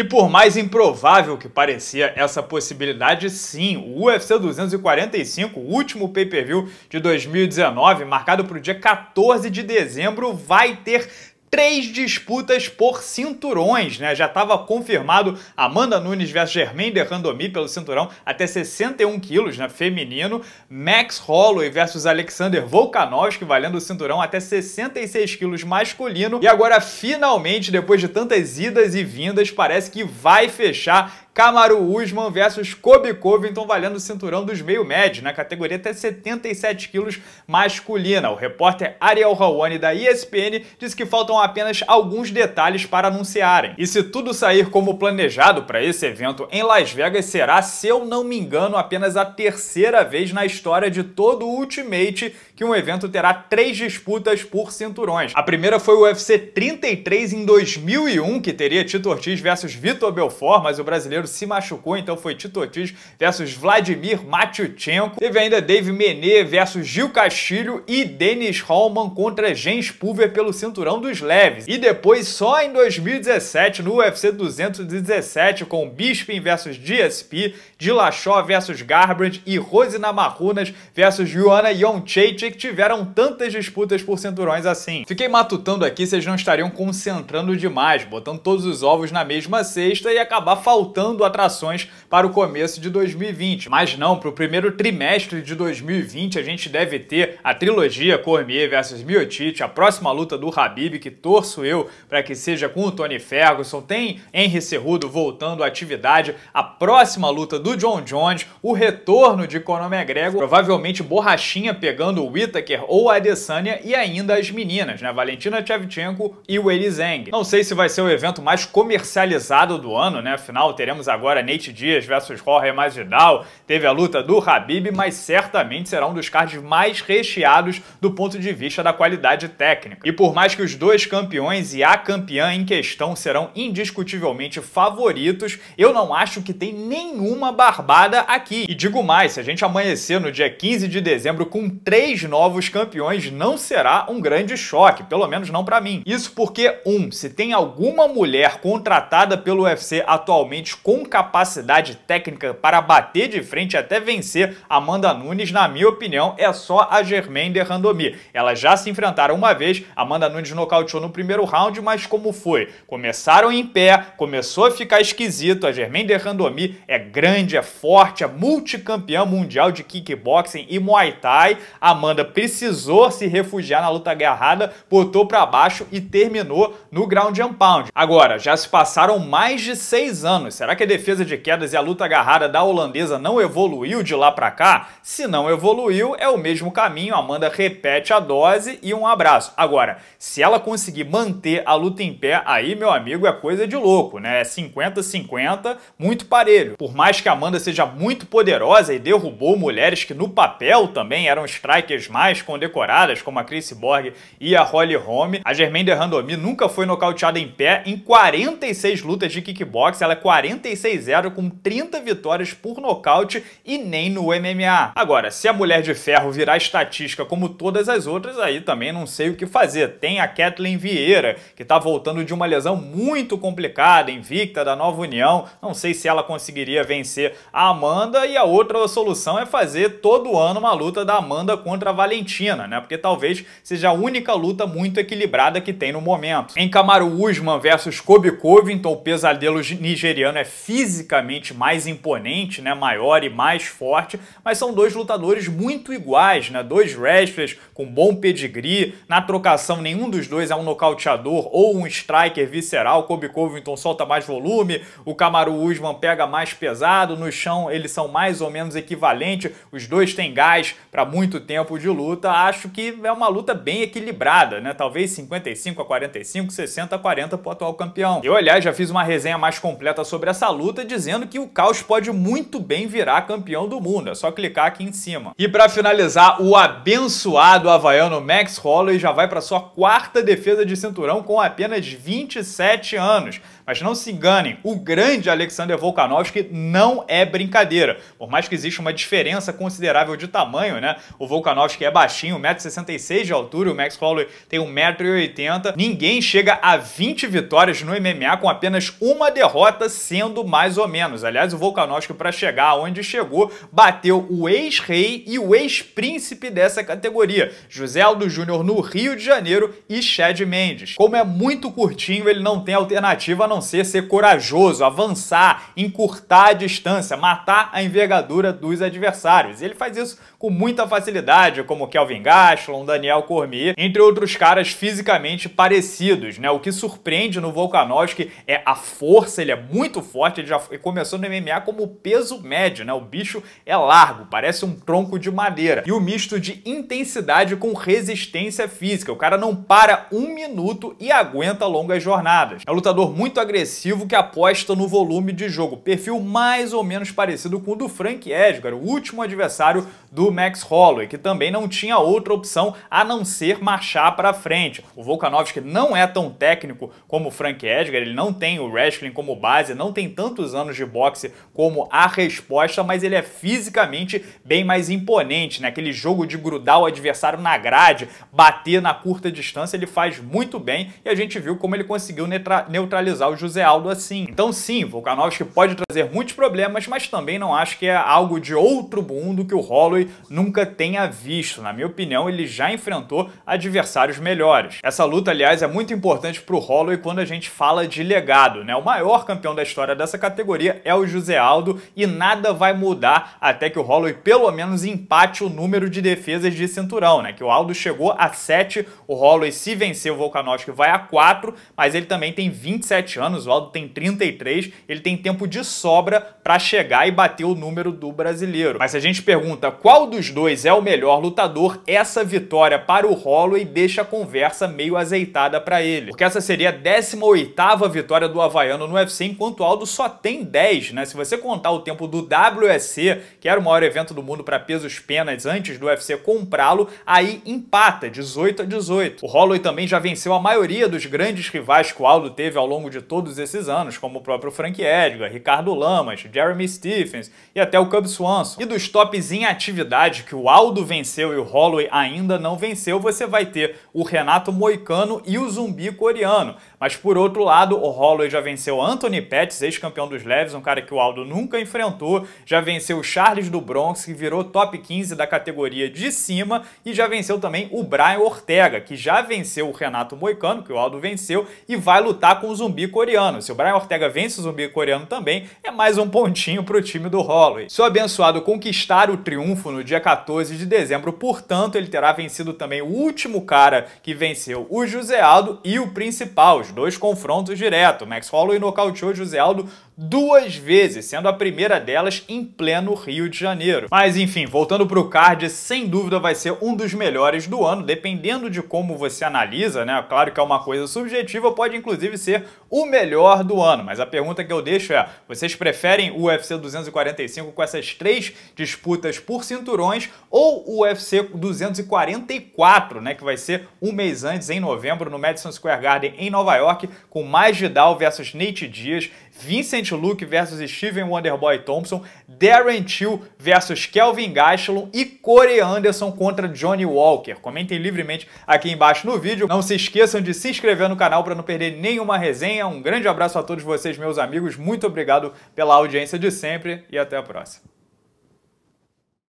E por mais improvável que parecia essa possibilidade, sim, o UFC 245, o último pay-per-view de 2019, marcado para o dia 14 de dezembro, vai ter três disputas por cinturões, né? Já estava confirmado Amanda Nunes versus Germaine de Randomi pelo cinturão até 61 quilos, né? Feminino. Max Holloway versus Alexander Volkanovski valendo o cinturão até 66 quilos masculino. E agora, finalmente, depois de tantas idas e vindas, parece que vai fechar Kamaru Usman versus Kobe Covington valendo o cinturão dos meio médios, na categoria até 77 quilos masculina. O repórter Ariel Rawani da ESPN disse que faltam apenas alguns detalhes para anunciarem. E se tudo sair como planejado para esse evento em Las Vegas, será, se eu não me engano, apenas a terceira vez na história de todo o Ultimate que um evento terá três disputas por cinturões. A primeira foi o UFC 33 em 2001, que teria Tito Ortiz versus Vitor Belfort, mas o brasileiro se machucou, então foi Titotis versus Vladimir Matiuchenko. Teve ainda Dave Menê versus Gil Castilho e Dennis Hallman contra Jens Pulver pelo cinturão dos leves. E depois, só em 2017, no UFC 217, com Bisping versus DSP, Dilachó versus Garbrandt e Rose Marrunas versus Joanna que tiveram tantas disputas por cinturões assim. Fiquei matutando aqui se não estariam concentrando demais, botando todos os ovos na mesma cesta e acabar faltando propondo atrações para o começo de 2020. Mas não, para o primeiro trimestre de 2020 a gente deve ter a trilogia Cormier vs Miotite, a próxima luta do Habib, que torço eu para que seja com o Tony Ferguson, tem Henry Cerrudo voltando à atividade, a próxima luta do John Jones, o retorno de Conor McGregor, provavelmente Borrachinha pegando o Whittaker ou a Adesanya e ainda as meninas, né? Valentina Tchevchenko e o Zeng. Não sei se vai ser o evento mais comercializado do ano, né? Afinal, teremos agora Nate Diaz versus Jorge Masvidal, teve a luta do Habib, mas certamente será um dos cards mais recheados do ponto de vista da qualidade técnica. E por mais que os dois campeões e a campeã em questão serão indiscutivelmente favoritos, eu não acho que tem nenhuma barbada aqui. E digo mais, se a gente amanhecer no dia 15 de dezembro com três novos campeões, não será um grande choque, pelo menos não para mim. Isso porque, um, se tem alguma mulher contratada pelo UFC atualmente com capacidade técnica para bater de frente até vencer Amanda Nunes, na minha opinião, é só a Germaine de Randomi. Elas já se enfrentaram uma vez, Amanda Nunes nocauteou no primeiro round, mas como foi? Começaram em pé, começou a ficar esquisito. A Germaine de Randomi é grande, é forte, é multicampeã mundial de kickboxing e Muay Thai. Amanda precisou se refugiar na luta agarrada, botou para baixo e terminou no ground and pound. Agora, já se passaram mais de seis anos. Será que a defesa de quedas e a luta agarrada da holandesa não evoluiu de lá para cá? Se não evoluiu, é o mesmo caminho. Amanda repete a dose e um abraço. Agora, se ela conseguir manter a luta em pé, aí, meu amigo, é coisa de louco, né? É 50-50, muito parelho. Por mais que a Amanda seja muito poderosa e derrubou mulheres que no papel também eram strikers mais condecoradas, como a Chris Borg e a Holly Holm, a Germaine de Randomi nunca foi nocauteada em pé em 46 lutas de kickbox, ela é 40 36-0 com 30 vitórias por nocaute e nem no MMA. Agora, se a Mulher de Ferro virar estatística como todas as outras, aí também não sei o que fazer. Tem a Kathleen Vieira, que tá voltando de uma lesão muito complicada, invicta da Nova União. Não sei se ela conseguiria vencer a Amanda e a outra solução é fazer todo ano uma luta da Amanda contra a Valentina, né? Porque talvez seja a única luta muito equilibrada que tem no momento. Em Camaro Usman versus Kobe Covington, o pesadelo nigeriano é fisicamente mais imponente, né, maior e mais forte, mas são dois lutadores muito iguais, né, dois wrestlers com bom pedigree, na trocação nenhum dos dois é um nocauteador ou um striker visceral, Kobe Covington solta mais volume, o Kamaru Usman pega mais pesado, no chão eles são mais ou menos equivalentes, os dois têm gás para muito tempo de luta, acho que é uma luta bem equilibrada, né, talvez 55 a 45, 60 a 40 para o atual campeão. Eu, aliás, já fiz uma resenha mais completa sobre essa essa luta dizendo que o Caos pode muito bem virar campeão do mundo. É só clicar aqui em cima. E para finalizar, o abençoado havaiano Max Holloway já vai para sua quarta defesa de cinturão com apenas 27 anos. Mas não se enganem, o grande Alexander Volkanovski não é brincadeira. Por mais que exista uma diferença considerável de tamanho, né? O Volkanovski é baixinho, 1,66m de altura, o Max Holloway tem 1,80m. Ninguém chega a 20 vitórias no MMA com apenas uma derrota, sendo mais ou menos. Aliás, o Volkanovski, para chegar onde chegou, bateu o ex-rei e o ex-príncipe dessa categoria, José Aldo Júnior no Rio de Janeiro e Chad Mendes. Como é muito curtinho, ele não tem alternativa a não ser corajoso, avançar, encurtar a distância, matar a envergadura dos adversários. E ele faz isso com muita facilidade, como Kelvin Gastelum, Daniel Cormier, entre outros caras fisicamente parecidos, né? O que surpreende no Volkanovski é a força, ele é muito forte, ele já começou no MMA como peso médio, né? O bicho é largo, parece um tronco de madeira. E o misto de intensidade com resistência física. O cara não para um minuto e aguenta longas jornadas. É um lutador muito agressivo agressivo que aposta no volume de jogo. Perfil mais ou menos parecido com o do Frank Edgar, o último adversário do Max Holloway, que também não tinha outra opção a não ser marchar para frente. O Volkanovski não é tão técnico como o Frank Edgar, ele não tem o wrestling como base, não tem tantos anos de boxe como a resposta, mas ele é fisicamente bem mais imponente, né? Aquele jogo de grudar o adversário na grade, bater na curta distância, ele faz muito bem e a gente viu como ele conseguiu neutralizar o José Aldo assim. Então sim, Volkanovski pode trazer muitos problemas, mas também não acho que é algo de outro mundo que o Holloway nunca tenha visto. Na minha opinião, ele já enfrentou adversários melhores. Essa luta, aliás, é muito importante para o Holloway quando a gente fala de legado, né? O maior campeão da história dessa categoria é o José Aldo e nada vai mudar até que o Holloway pelo menos empate o número de defesas de cinturão, né? Que o Aldo chegou a 7, o Holloway se vencer o Volkanovski vai a 4, mas ele também tem 27 anos anos, o Aldo tem 33, ele tem tempo de sobra para chegar e bater o número do brasileiro. Mas se a gente pergunta qual dos dois é o melhor lutador, essa vitória para o Holloway deixa a conversa meio azeitada para ele. Porque essa seria a 18ª vitória do Havaiano no UFC, enquanto o Aldo só tem 10, né? Se você contar o tempo do WSC, que era o maior evento do mundo para pesos penas antes do UFC comprá-lo, aí empata, 18 a 18. O Holloway também já venceu a maioria dos grandes rivais que o Aldo teve ao longo de todos esses anos, como o próprio Frank Edgar, Ricardo Lamas, Jeremy Stephens e até o Cub Swanson. E dos tops em atividade que o Aldo venceu e o Holloway ainda não venceu, você vai ter o Renato Moicano e o Zumbi Coreano. Mas por outro lado, o Holloway já venceu Anthony Pettis, ex-campeão dos leves, um cara que o Aldo nunca enfrentou, já venceu o Charles do Bronx, que virou top 15 da categoria de cima, e já venceu também o Brian Ortega, que já venceu o Renato Moicano, que o Aldo venceu, e vai lutar com o zumbi coreano. Se o Brian Ortega vence o zumbi coreano também, é mais um pontinho pro time do Holloway. Se o abençoado conquistar o triunfo no dia 14 de dezembro, portanto, ele terá vencido também o último cara que venceu o José Aldo e o principal, dois confrontos direto. Max Holloway nocauteou José Aldo duas vezes, sendo a primeira delas em pleno Rio de Janeiro. Mas enfim, voltando para o card, sem dúvida vai ser um dos melhores do ano, dependendo de como você analisa, né? Claro que é uma coisa subjetiva, pode inclusive ser o melhor do ano. Mas a pergunta que eu deixo é: vocês preferem o UFC 245 com essas três disputas por cinturões ou o UFC 244, né? Que vai ser um mês antes, em novembro, no Madison Square Garden, em Nova York, com mais Vidal versus Nate Dias, Vincent Luke versus Steven Wonderboy Thompson, Darren Till versus Kelvin Gastelum e Corey Anderson contra Johnny Walker. Comentem livremente aqui embaixo no vídeo. Não se esqueçam de se inscrever no canal para não perder nenhuma resenha. Um grande abraço a todos vocês, meus amigos. Muito obrigado pela audiência de sempre e até a próxima.